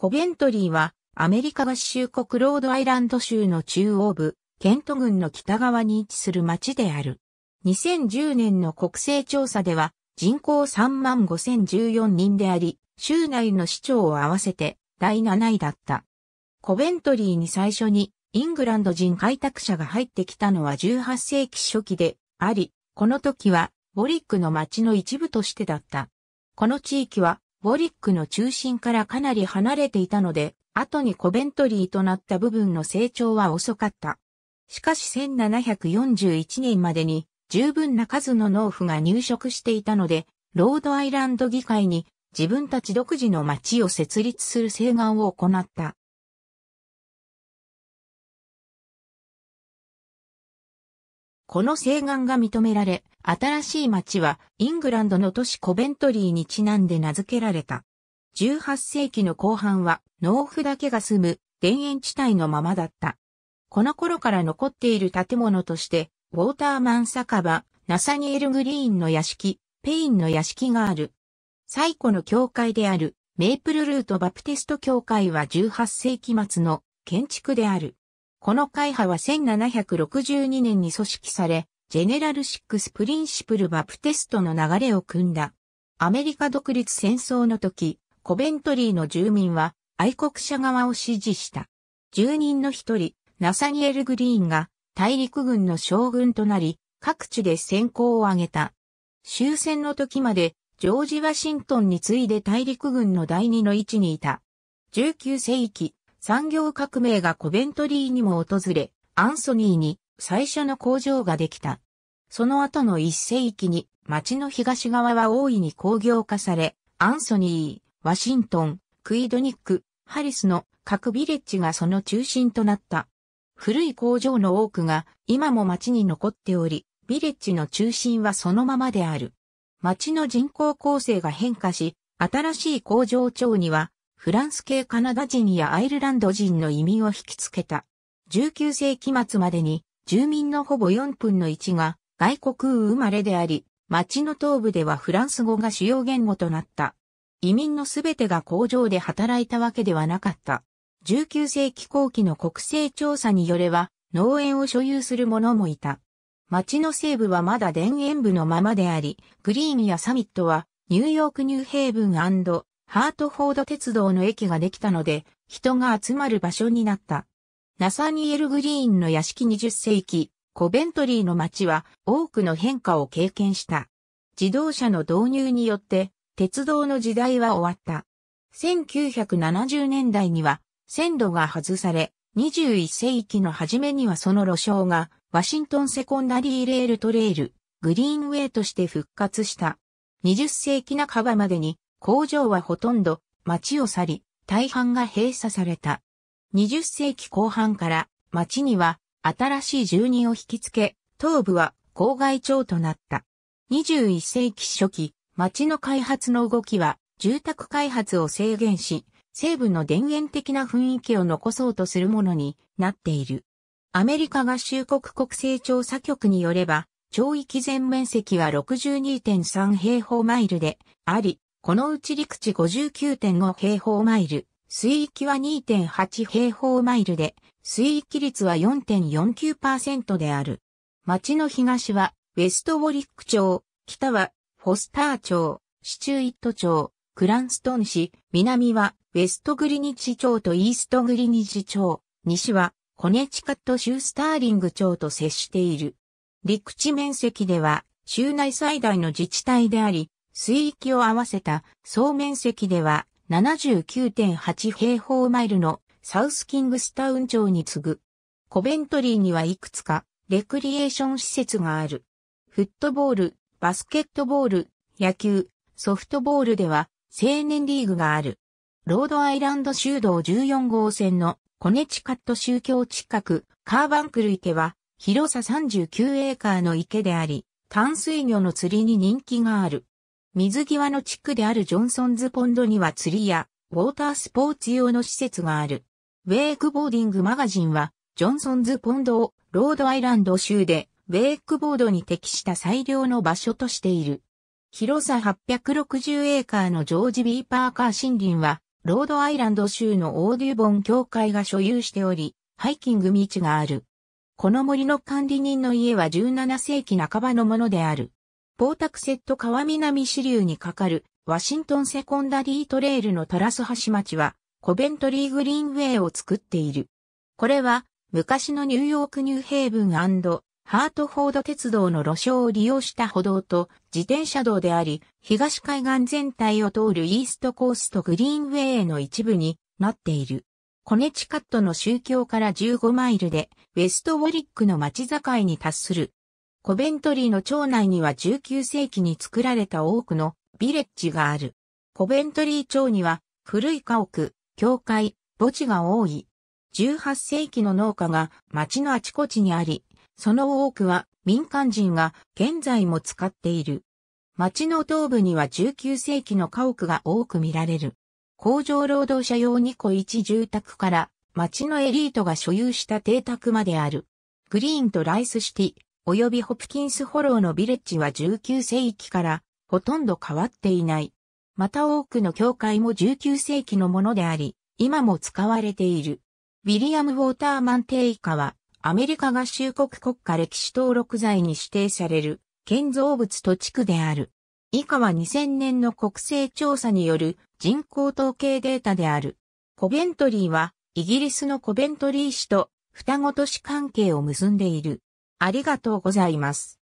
コベントリーは、アメリカ合衆国ロードアイランド州の中央部、ケント郡の北側に位置する町である。2010年の国勢調査では、人口3万5014人であり、州内の市長を合わせて第7位だった。コベントリーに最初にイングランド人開拓者が入ってきたのは18世紀初期であり、この時はボリックの町の一部としてだった。この地域はウォリックの中心からかなり離れていたので、後にコベントリーとなった部分の成長は遅かった。しかし1741年までに十分な数の農夫が入植していたので、ロードアイランド議会に自分たち独自の町を設立する請願を行った。この請願が認められ、新しい町はイングランドの都市コベントリーにちなんで名付けられた。18世紀の後半は農夫だけが住む田園地帯のままだった。この頃から残っている建物として、ウォーターマン酒場、ナサニエル・グリーンの屋敷、ペインの屋敷がある。最古の教会であるメープルルートバプテスト教会は18世紀末の建築である。この会派は1762年に組織され、ジェネラルシックスプリンシプルバプテストの流れを組んだ。アメリカ独立戦争の時、コベントリーの住民は愛国者側を支持した。住人の一人、ナサニエル・グリーンが大陸軍の将軍となり、各地で先行を挙げた。終戦の時まで、ジョージ・ワシントンに次いで大陸軍の第二の位置にいた。19世紀、産業革命がコベントリーにも訪れ、アンソニーに最初の工場ができた。その後の一世紀に町の東側は大いに工業化され、アンソニー、ワシントン、クイドニック、ハリスの各ビレッジがその中心となった。古い工場の多くが今も町に残っており、ビレッジの中心はそのままである。町の人口構成が変化し、新しい工場長には、フランス系カナダ人やアイルランド人の移民を引きつけた。19世紀末までに住民のほぼ4分の1が外国生まれであり、町の東部ではフランス語が主要言語となった。移民のすべてが工場で働いたわけではなかった。19世紀後期の国勢調査によれば、農園を所有する者もいた。町の西部はまだ田園部のままであり、グリーンやサミットはニューヨークニューヘイブンハートフォード鉄道の駅ができたので、人が集まる場所になった。ナサニエル・グリーンの屋敷20世紀、コベントリーの街は多くの変化を経験した。自動車の導入によって鉄道の時代は終わった。1970年代には線路が外され、21世紀の初めにはその路障がワシントンセコンダリーレールトレイル、グリーンウェイとして復活した。20世紀半ばまでに工場はほとんど街を去り、大半が閉鎖された。20世紀後半から町には新しい住人を引きつけ、東部は郊外町となった。21世紀初期、町の開発の動きは住宅開発を制限し、西部の田園的な雰囲気を残そうとするものになっている。アメリカ合衆国国勢調査局によれば、町域全面積は62.3平方マイルであり、このうち陸地59.5平方マイル、水域は2.8平方マイルで、水域率は4.49%である。町の東は、ウェストウォリック町、北は、フォスター町、シチュイット町、クランストン市、南は、ウェストグリニッジ町とイーストグリニッジ町、西は、コネチカット州スターリング町と接している。陸地面積では、州内最大の自治体であり、水域を合わせた総面積では79.8平方マイルのサウスキングスタウン町に次ぐ。コベントリーにはいくつかレクリエーション施設がある。フットボール、バスケットボール、野球、ソフトボールでは青年リーグがある。ロードアイランド州道14号線のコネチカット宗教近くカーバンクル池は広さ39エーカーの池であり、淡水魚の釣りに人気がある。水際の地区であるジョンソンズポンドには釣りやウォータースポーツ用の施設がある。ウェイクボーディングマガジンは、ジョンソンズポンドをロードアイランド州でウェイクボードに適した最良の場所としている。広さ860エーカーのジョージ・ビーパーカー森林は、ロードアイランド州のオーデューボン協会が所有しており、ハイキング道がある。この森の管理人の家は17世紀半ばのものである。ポータクセット川南支流に架かるワシントンセコンダリートレールのトラス橋町はコベントリーグリーンウェイを作っている。これは昔のニューヨークニューヘイブンハートフォード鉄道の路障を利用した歩道と自転車道であり、東海岸全体を通るイーストコーストグリーンウェイの一部になっている。コネチカットの宗教から15マイルで、ウェストウォリックの町境に達するコベントリーの町内には19世紀に作られた多くのビレッジがある。コベントリー町には古い家屋、教会、墓地が多い。18世紀の農家が町のあちこちにあり、その多くは民間人が現在も使っている。町の東部には19世紀の家屋が多く見られる。工場労働者用2個1住宅から町のエリートが所有した邸宅まである。グリーンとライスシティ、及びホプキンスホローのビレッジは19世紀からほとんど変わっていない。また多くの教会も19世紀のものであり、今も使われている。ウィリアム・ウォーターマン定以下は、アメリカ合衆国国家歴史登録財に指定される建造物と地区である。以下は2000年の国勢調査による人口統計データである。コベントリーはイギリスのコベントリー市と双子都市関係を結んでいる。ありがとうございます。